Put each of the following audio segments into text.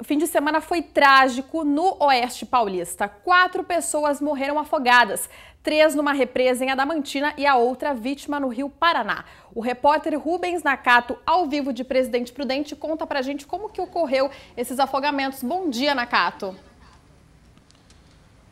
O fim de semana foi trágico no Oeste Paulista. Quatro pessoas morreram afogadas, três numa represa em Adamantina e a outra vítima no Rio Paraná. O repórter Rubens Nakato, ao vivo de Presidente Prudente, conta pra gente como que ocorreu esses afogamentos. Bom dia, Nakato.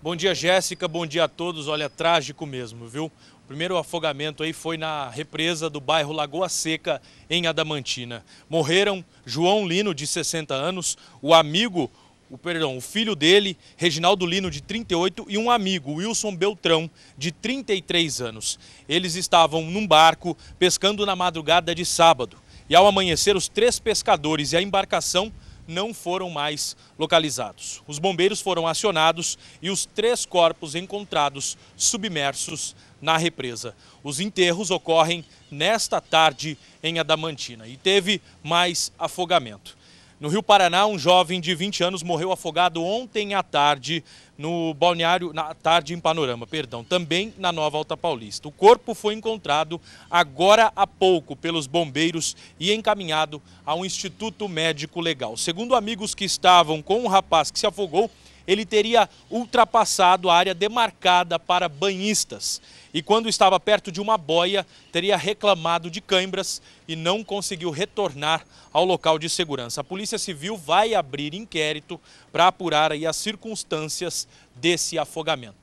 Bom dia, Jéssica. Bom dia a todos. Olha, trágico mesmo, viu? O primeiro afogamento aí foi na represa do bairro Lagoa Seca, em Adamantina. Morreram João Lino, de 60 anos, o amigo, o perdão, o filho dele, Reginaldo Lino, de 38, e um amigo, Wilson Beltrão, de 33 anos. Eles estavam num barco pescando na madrugada de sábado. E ao amanhecer, os três pescadores e a embarcação não foram mais localizados. Os bombeiros foram acionados e os três corpos encontrados submersos na represa. Os enterros ocorrem nesta tarde em Adamantina e teve mais afogamento. No Rio Paraná, um jovem de 20 anos morreu afogado ontem à tarde no balneário, na tarde em Panorama, perdão, também na Nova Alta Paulista. O corpo foi encontrado agora há pouco pelos bombeiros e encaminhado a um instituto médico legal. Segundo amigos que estavam com o um rapaz que se afogou, ele teria ultrapassado a área demarcada para banhistas e, quando estava perto de uma boia, teria reclamado de cãibras e não conseguiu retornar ao local de segurança. A Polícia Civil vai abrir inquérito para apurar aí as circunstâncias desse afogamento.